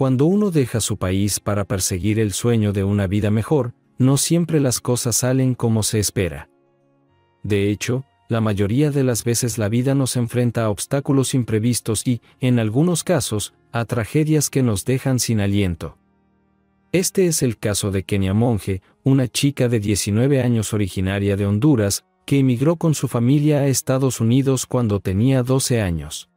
Cuando uno deja su país para perseguir el sueño de una vida mejor, no siempre las cosas salen como se espera. De hecho, la mayoría de las veces la vida nos enfrenta a obstáculos imprevistos y, en algunos casos, a tragedias que nos dejan sin aliento. Este es el caso de Kenia Monge, una chica de 19 años originaria de Honduras, que emigró con su familia a Estados Unidos cuando tenía 12 años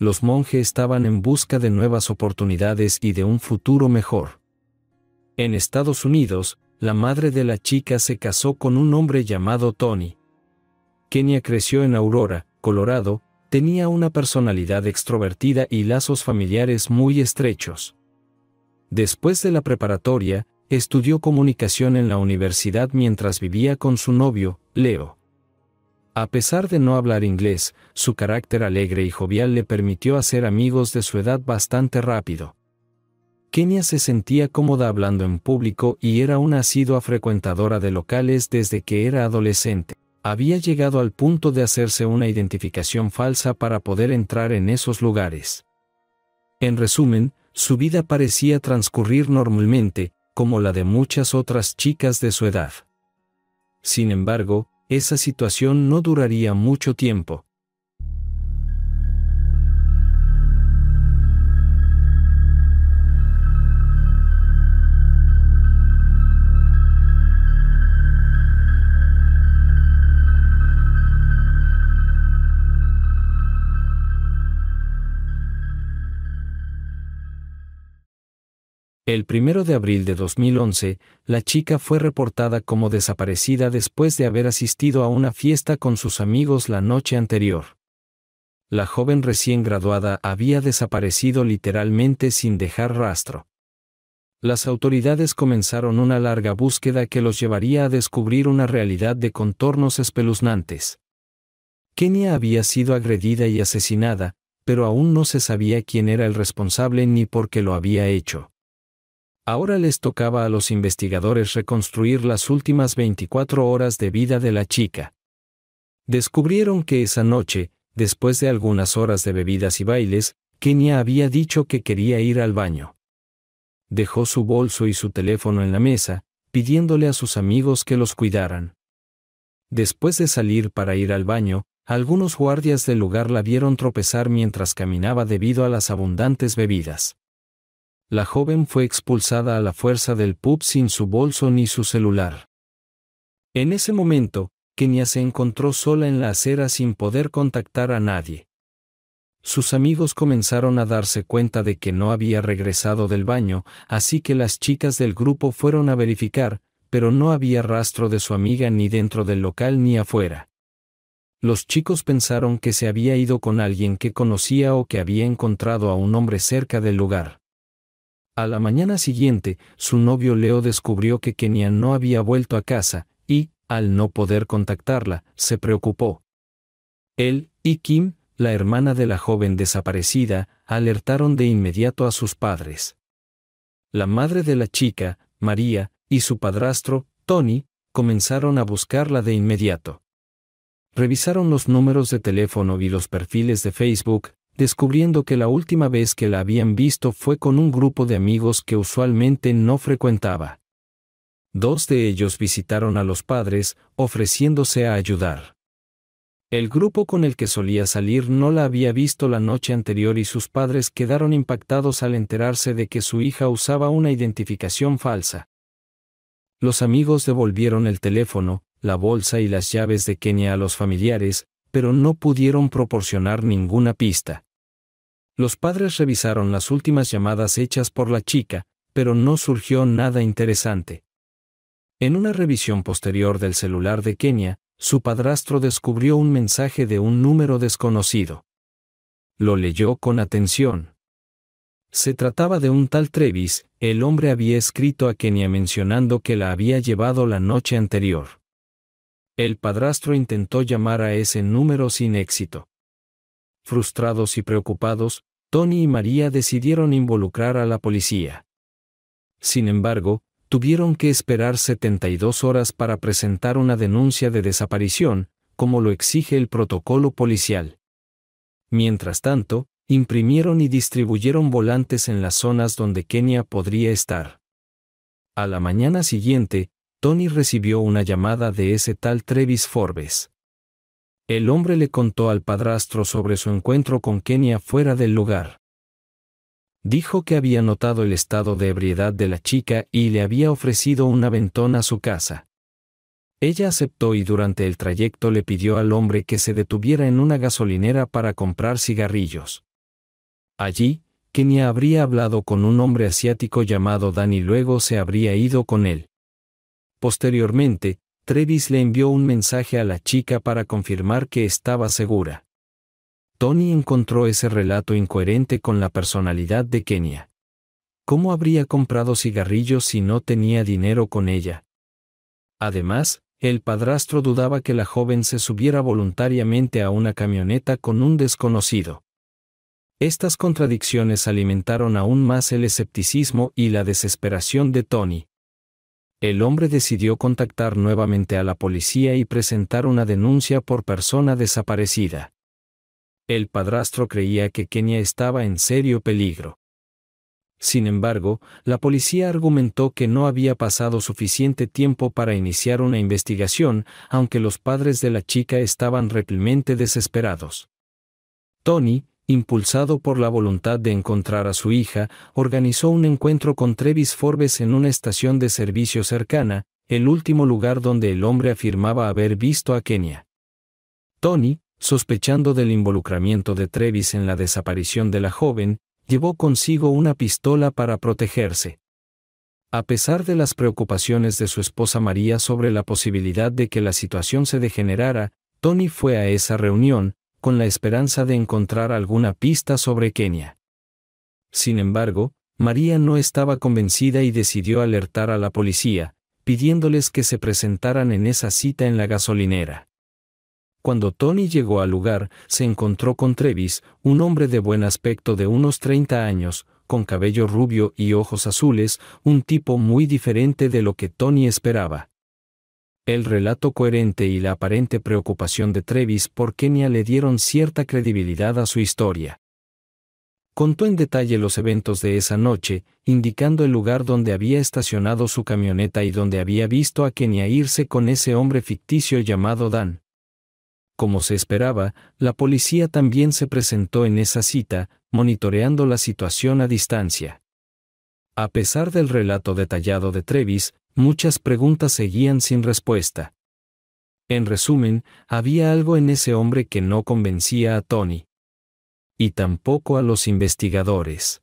los monjes estaban en busca de nuevas oportunidades y de un futuro mejor. En Estados Unidos, la madre de la chica se casó con un hombre llamado Tony. Kenia creció en Aurora, Colorado, tenía una personalidad extrovertida y lazos familiares muy estrechos. Después de la preparatoria, estudió comunicación en la universidad mientras vivía con su novio, Leo. A pesar de no hablar inglés, su carácter alegre y jovial le permitió hacer amigos de su edad bastante rápido. Kenia se sentía cómoda hablando en público y era una asidua frecuentadora de locales desde que era adolescente. Había llegado al punto de hacerse una identificación falsa para poder entrar en esos lugares. En resumen, su vida parecía transcurrir normalmente, como la de muchas otras chicas de su edad. Sin embargo, esa situación no duraría mucho tiempo. El 1 de abril de 2011, la chica fue reportada como desaparecida después de haber asistido a una fiesta con sus amigos la noche anterior. La joven recién graduada había desaparecido literalmente sin dejar rastro. Las autoridades comenzaron una larga búsqueda que los llevaría a descubrir una realidad de contornos espeluznantes. Kenia había sido agredida y asesinada, pero aún no se sabía quién era el responsable ni por qué lo había hecho. Ahora les tocaba a los investigadores reconstruir las últimas 24 horas de vida de la chica. Descubrieron que esa noche, después de algunas horas de bebidas y bailes, Kenia había dicho que quería ir al baño. Dejó su bolso y su teléfono en la mesa, pidiéndole a sus amigos que los cuidaran. Después de salir para ir al baño, algunos guardias del lugar la vieron tropezar mientras caminaba debido a las abundantes bebidas la joven fue expulsada a la fuerza del pub sin su bolso ni su celular. En ese momento, Kenia se encontró sola en la acera sin poder contactar a nadie. Sus amigos comenzaron a darse cuenta de que no había regresado del baño, así que las chicas del grupo fueron a verificar, pero no había rastro de su amiga ni dentro del local ni afuera. Los chicos pensaron que se había ido con alguien que conocía o que había encontrado a un hombre cerca del lugar. A la mañana siguiente, su novio Leo descubrió que Kenia no había vuelto a casa, y, al no poder contactarla, se preocupó. Él y Kim, la hermana de la joven desaparecida, alertaron de inmediato a sus padres. La madre de la chica, María, y su padrastro, Tony, comenzaron a buscarla de inmediato. Revisaron los números de teléfono y los perfiles de Facebook, descubriendo que la última vez que la habían visto fue con un grupo de amigos que usualmente no frecuentaba. Dos de ellos visitaron a los padres, ofreciéndose a ayudar. El grupo con el que solía salir no la había visto la noche anterior y sus padres quedaron impactados al enterarse de que su hija usaba una identificación falsa. Los amigos devolvieron el teléfono, la bolsa y las llaves de Kenia a los familiares, pero no pudieron proporcionar ninguna pista. Los padres revisaron las últimas llamadas hechas por la chica, pero no surgió nada interesante. En una revisión posterior del celular de Kenia, su padrastro descubrió un mensaje de un número desconocido. Lo leyó con atención. Se trataba de un tal Trevis, el hombre había escrito a Kenia mencionando que la había llevado la noche anterior. El padrastro intentó llamar a ese número sin éxito. Frustrados y preocupados, Tony y María decidieron involucrar a la policía. Sin embargo, tuvieron que esperar 72 horas para presentar una denuncia de desaparición, como lo exige el protocolo policial. Mientras tanto, imprimieron y distribuyeron volantes en las zonas donde Kenia podría estar. A la mañana siguiente, Tony recibió una llamada de ese tal Trevis Forbes. El hombre le contó al padrastro sobre su encuentro con Kenia fuera del lugar. Dijo que había notado el estado de ebriedad de la chica y le había ofrecido un aventón a su casa. Ella aceptó y durante el trayecto le pidió al hombre que se detuviera en una gasolinera para comprar cigarrillos. Allí, Kenia habría hablado con un hombre asiático llamado Dan y luego se habría ido con él. Posteriormente, Travis le envió un mensaje a la chica para confirmar que estaba segura. Tony encontró ese relato incoherente con la personalidad de Kenia. ¿Cómo habría comprado cigarrillos si no tenía dinero con ella? Además, el padrastro dudaba que la joven se subiera voluntariamente a una camioneta con un desconocido. Estas contradicciones alimentaron aún más el escepticismo y la desesperación de Tony el hombre decidió contactar nuevamente a la policía y presentar una denuncia por persona desaparecida. El padrastro creía que Kenia estaba en serio peligro. Sin embargo, la policía argumentó que no había pasado suficiente tiempo para iniciar una investigación, aunque los padres de la chica estaban replemente desesperados. Tony, impulsado por la voluntad de encontrar a su hija, organizó un encuentro con Trevis Forbes en una estación de servicio cercana, el último lugar donde el hombre afirmaba haber visto a Kenia. Tony, sospechando del involucramiento de Trevis en la desaparición de la joven, llevó consigo una pistola para protegerse. A pesar de las preocupaciones de su esposa María sobre la posibilidad de que la situación se degenerara, Tony fue a esa reunión, con la esperanza de encontrar alguna pista sobre Kenia. Sin embargo, María no estaba convencida y decidió alertar a la policía, pidiéndoles que se presentaran en esa cita en la gasolinera. Cuando Tony llegó al lugar, se encontró con Trevis, un hombre de buen aspecto de unos 30 años, con cabello rubio y ojos azules, un tipo muy diferente de lo que Tony esperaba. El relato coherente y la aparente preocupación de Trevis por Kenia le dieron cierta credibilidad a su historia. Contó en detalle los eventos de esa noche, indicando el lugar donde había estacionado su camioneta y donde había visto a Kenia irse con ese hombre ficticio llamado Dan. Como se esperaba, la policía también se presentó en esa cita, monitoreando la situación a distancia. A pesar del relato detallado de Trevis, Muchas preguntas seguían sin respuesta. En resumen, había algo en ese hombre que no convencía a Tony. Y tampoco a los investigadores.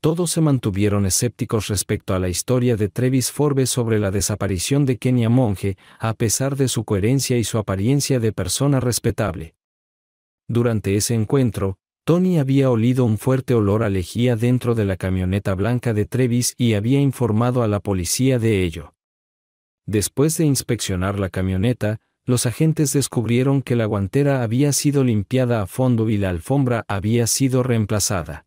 Todos se mantuvieron escépticos respecto a la historia de Travis Forbes sobre la desaparición de Kenia Monge, a pesar de su coherencia y su apariencia de persona respetable. Durante ese encuentro, Tony había olido un fuerte olor a lejía dentro de la camioneta blanca de Trevis y había informado a la policía de ello. Después de inspeccionar la camioneta, los agentes descubrieron que la guantera había sido limpiada a fondo y la alfombra había sido reemplazada.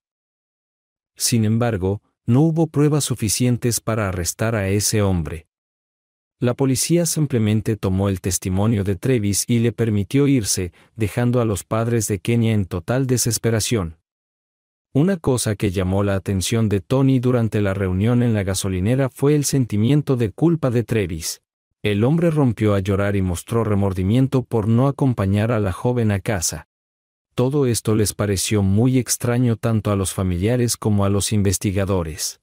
Sin embargo, no hubo pruebas suficientes para arrestar a ese hombre. La policía simplemente tomó el testimonio de Trevis y le permitió irse, dejando a los padres de Kenia en total desesperación. Una cosa que llamó la atención de Tony durante la reunión en la gasolinera fue el sentimiento de culpa de Trevis. El hombre rompió a llorar y mostró remordimiento por no acompañar a la joven a casa. Todo esto les pareció muy extraño tanto a los familiares como a los investigadores.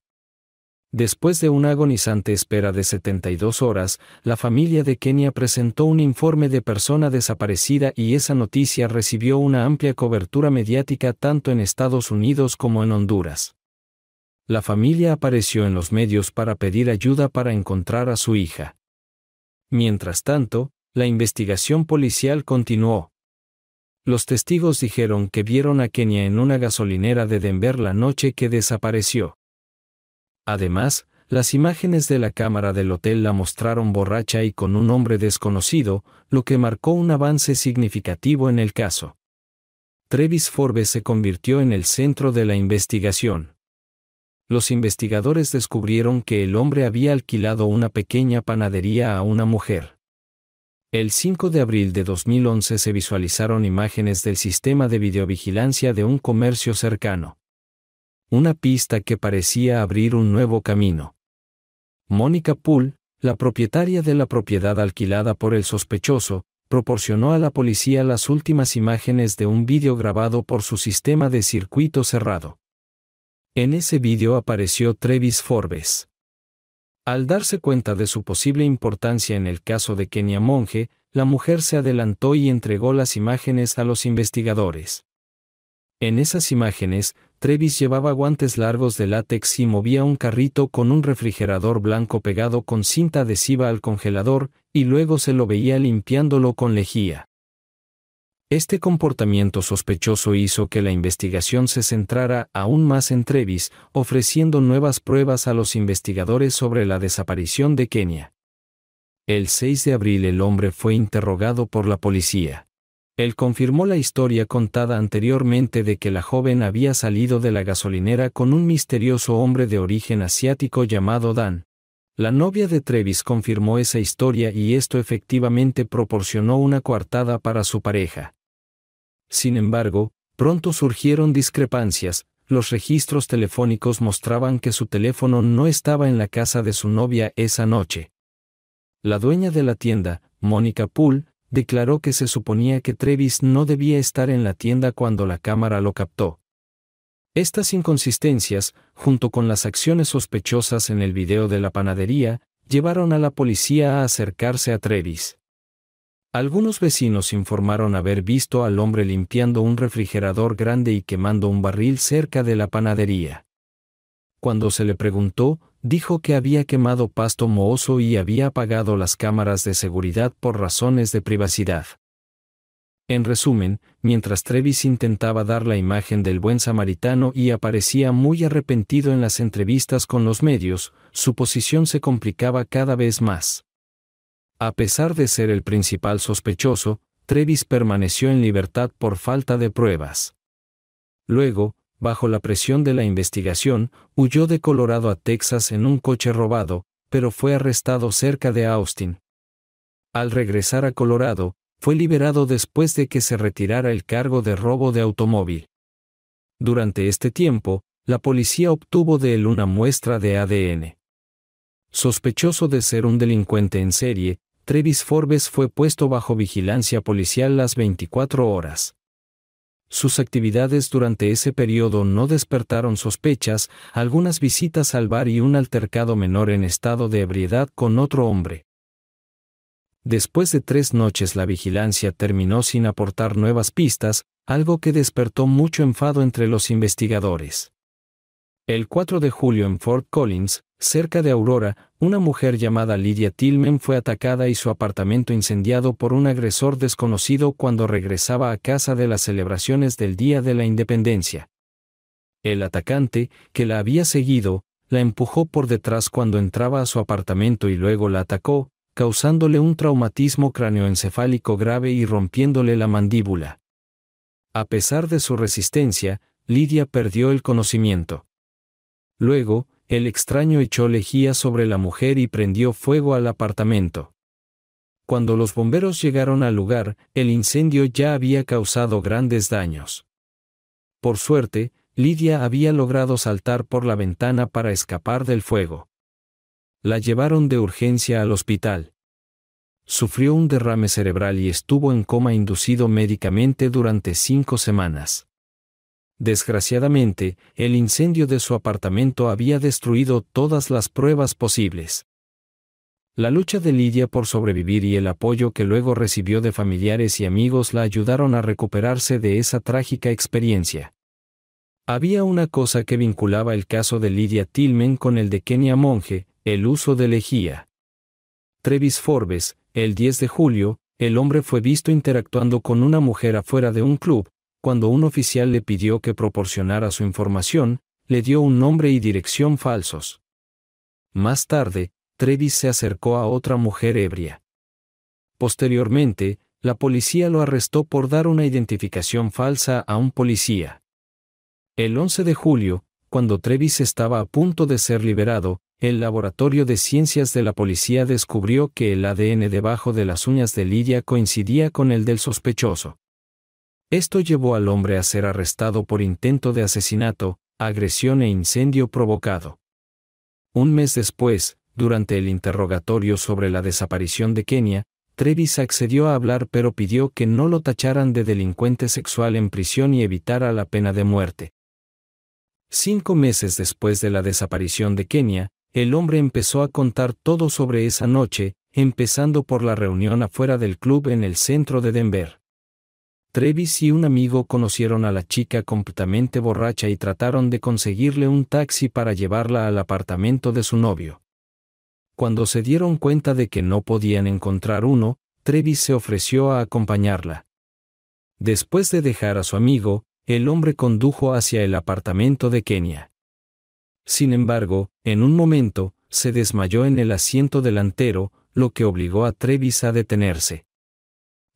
Después de una agonizante espera de 72 horas, la familia de Kenia presentó un informe de persona desaparecida y esa noticia recibió una amplia cobertura mediática tanto en Estados Unidos como en Honduras. La familia apareció en los medios para pedir ayuda para encontrar a su hija. Mientras tanto, la investigación policial continuó. Los testigos dijeron que vieron a Kenia en una gasolinera de Denver la noche que desapareció. Además, las imágenes de la cámara del hotel la mostraron borracha y con un hombre desconocido, lo que marcó un avance significativo en el caso. Trevis Forbes se convirtió en el centro de la investigación. Los investigadores descubrieron que el hombre había alquilado una pequeña panadería a una mujer. El 5 de abril de 2011 se visualizaron imágenes del sistema de videovigilancia de un comercio cercano una pista que parecía abrir un nuevo camino. Mónica Poole, la propietaria de la propiedad alquilada por el sospechoso, proporcionó a la policía las últimas imágenes de un vídeo grabado por su sistema de circuito cerrado. En ese vídeo apareció Travis Forbes. Al darse cuenta de su posible importancia en el caso de Kenia Monge, la mujer se adelantó y entregó las imágenes a los investigadores. En esas imágenes, Trevis llevaba guantes largos de látex y movía un carrito con un refrigerador blanco pegado con cinta adhesiva al congelador, y luego se lo veía limpiándolo con lejía. Este comportamiento sospechoso hizo que la investigación se centrara aún más en Trevis, ofreciendo nuevas pruebas a los investigadores sobre la desaparición de Kenia. El 6 de abril el hombre fue interrogado por la policía. Él confirmó la historia contada anteriormente de que la joven había salido de la gasolinera con un misterioso hombre de origen asiático llamado Dan. La novia de Trevis confirmó esa historia y esto efectivamente proporcionó una coartada para su pareja. Sin embargo, pronto surgieron discrepancias, los registros telefónicos mostraban que su teléfono no estaba en la casa de su novia esa noche. La dueña de la tienda, Mónica Poole, declaró que se suponía que Trevis no debía estar en la tienda cuando la cámara lo captó. Estas inconsistencias, junto con las acciones sospechosas en el video de la panadería, llevaron a la policía a acercarse a Trevis. Algunos vecinos informaron haber visto al hombre limpiando un refrigerador grande y quemando un barril cerca de la panadería. Cuando se le preguntó, dijo que había quemado pasto mohoso y había apagado las cámaras de seguridad por razones de privacidad. En resumen, mientras Trevis intentaba dar la imagen del buen samaritano y aparecía muy arrepentido en las entrevistas con los medios, su posición se complicaba cada vez más. A pesar de ser el principal sospechoso, Trevis permaneció en libertad por falta de pruebas. Luego, bajo la presión de la investigación, huyó de Colorado a Texas en un coche robado, pero fue arrestado cerca de Austin. Al regresar a Colorado, fue liberado después de que se retirara el cargo de robo de automóvil. Durante este tiempo, la policía obtuvo de él una muestra de ADN. Sospechoso de ser un delincuente en serie, Travis Forbes fue puesto bajo vigilancia policial las 24 horas. Sus actividades durante ese periodo no despertaron sospechas, algunas visitas al bar y un altercado menor en estado de ebriedad con otro hombre. Después de tres noches la vigilancia terminó sin aportar nuevas pistas, algo que despertó mucho enfado entre los investigadores. El 4 de julio en Fort Collins, Cerca de Aurora, una mujer llamada Lidia Tillman fue atacada y su apartamento incendiado por un agresor desconocido cuando regresaba a casa de las celebraciones del Día de la Independencia. El atacante, que la había seguido, la empujó por detrás cuando entraba a su apartamento y luego la atacó, causándole un traumatismo cráneoencefálico grave y rompiéndole la mandíbula. A pesar de su resistencia, Lidia perdió el conocimiento. Luego, el extraño echó lejía sobre la mujer y prendió fuego al apartamento. Cuando los bomberos llegaron al lugar, el incendio ya había causado grandes daños. Por suerte, Lidia había logrado saltar por la ventana para escapar del fuego. La llevaron de urgencia al hospital. Sufrió un derrame cerebral y estuvo en coma inducido médicamente durante cinco semanas. Desgraciadamente, el incendio de su apartamento había destruido todas las pruebas posibles. La lucha de Lidia por sobrevivir y el apoyo que luego recibió de familiares y amigos la ayudaron a recuperarse de esa trágica experiencia. Había una cosa que vinculaba el caso de Lidia Tillman con el de Kenia Monge, el uso de lejía. Trevis Forbes, el 10 de julio, el hombre fue visto interactuando con una mujer afuera de un club, cuando un oficial le pidió que proporcionara su información, le dio un nombre y dirección falsos. Más tarde, Trevis se acercó a otra mujer ebria. Posteriormente, la policía lo arrestó por dar una identificación falsa a un policía. El 11 de julio, cuando Trevis estaba a punto de ser liberado, el Laboratorio de Ciencias de la Policía descubrió que el ADN debajo de las uñas de Lidia coincidía con el del sospechoso. Esto llevó al hombre a ser arrestado por intento de asesinato, agresión e incendio provocado. Un mes después, durante el interrogatorio sobre la desaparición de Kenia, Trevis accedió a hablar pero pidió que no lo tacharan de delincuente sexual en prisión y evitara la pena de muerte. Cinco meses después de la desaparición de Kenia, el hombre empezó a contar todo sobre esa noche, empezando por la reunión afuera del club en el centro de Denver. Trevis y un amigo conocieron a la chica completamente borracha y trataron de conseguirle un taxi para llevarla al apartamento de su novio. Cuando se dieron cuenta de que no podían encontrar uno, Trevis se ofreció a acompañarla. Después de dejar a su amigo, el hombre condujo hacia el apartamento de Kenia. Sin embargo, en un momento, se desmayó en el asiento delantero, lo que obligó a Trevis a detenerse.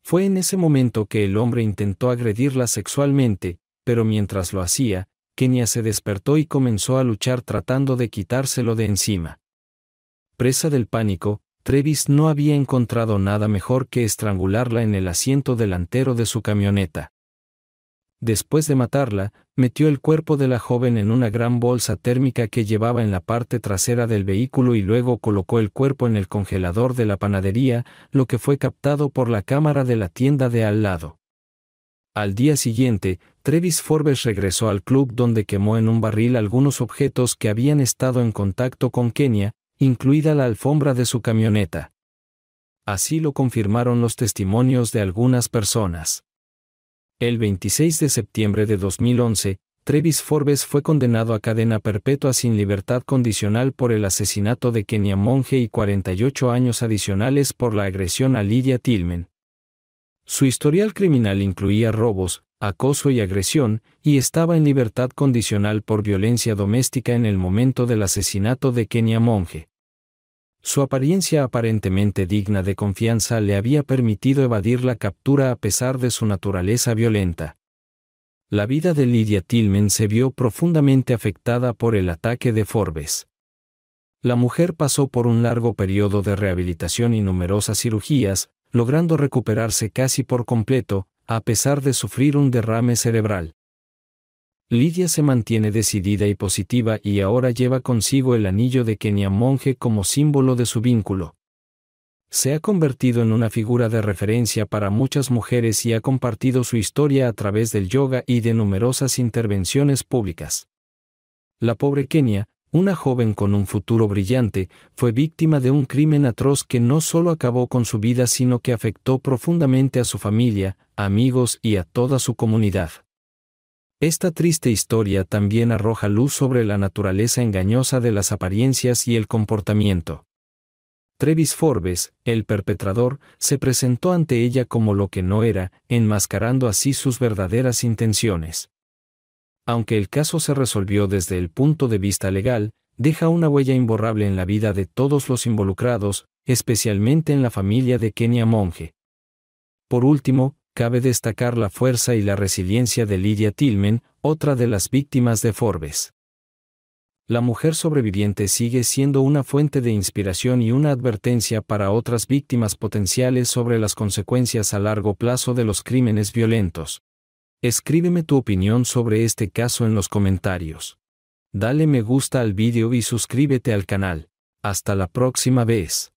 Fue en ese momento que el hombre intentó agredirla sexualmente, pero mientras lo hacía, Kenia se despertó y comenzó a luchar tratando de quitárselo de encima. Presa del pánico, Trevis no había encontrado nada mejor que estrangularla en el asiento delantero de su camioneta después de matarla, metió el cuerpo de la joven en una gran bolsa térmica que llevaba en la parte trasera del vehículo y luego colocó el cuerpo en el congelador de la panadería, lo que fue captado por la cámara de la tienda de al lado. Al día siguiente, Travis Forbes regresó al club donde quemó en un barril algunos objetos que habían estado en contacto con Kenia, incluida la alfombra de su camioneta. Así lo confirmaron los testimonios de algunas personas. El 26 de septiembre de 2011, Travis Forbes fue condenado a cadena perpetua sin libertad condicional por el asesinato de Kenia Monge y 48 años adicionales por la agresión a Lydia Tillman. Su historial criminal incluía robos, acoso y agresión, y estaba en libertad condicional por violencia doméstica en el momento del asesinato de Kenia Monge. Su apariencia aparentemente digna de confianza le había permitido evadir la captura a pesar de su naturaleza violenta. La vida de Lydia Tillman se vio profundamente afectada por el ataque de Forbes. La mujer pasó por un largo periodo de rehabilitación y numerosas cirugías, logrando recuperarse casi por completo, a pesar de sufrir un derrame cerebral. Lidia se mantiene decidida y positiva y ahora lleva consigo el anillo de Kenia Monje como símbolo de su vínculo. Se ha convertido en una figura de referencia para muchas mujeres y ha compartido su historia a través del yoga y de numerosas intervenciones públicas. La pobre Kenia, una joven con un futuro brillante, fue víctima de un crimen atroz que no solo acabó con su vida sino que afectó profundamente a su familia, amigos y a toda su comunidad. Esta triste historia también arroja luz sobre la naturaleza engañosa de las apariencias y el comportamiento. Trevis Forbes, el perpetrador, se presentó ante ella como lo que no era, enmascarando así sus verdaderas intenciones. Aunque el caso se resolvió desde el punto de vista legal, deja una huella imborrable en la vida de todos los involucrados, especialmente en la familia de Kenia Monge. Por último, cabe destacar la fuerza y la resiliencia de Lydia Tillman, otra de las víctimas de Forbes. La mujer sobreviviente sigue siendo una fuente de inspiración y una advertencia para otras víctimas potenciales sobre las consecuencias a largo plazo de los crímenes violentos. Escríbeme tu opinión sobre este caso en los comentarios. Dale me gusta al vídeo y suscríbete al canal. Hasta la próxima vez.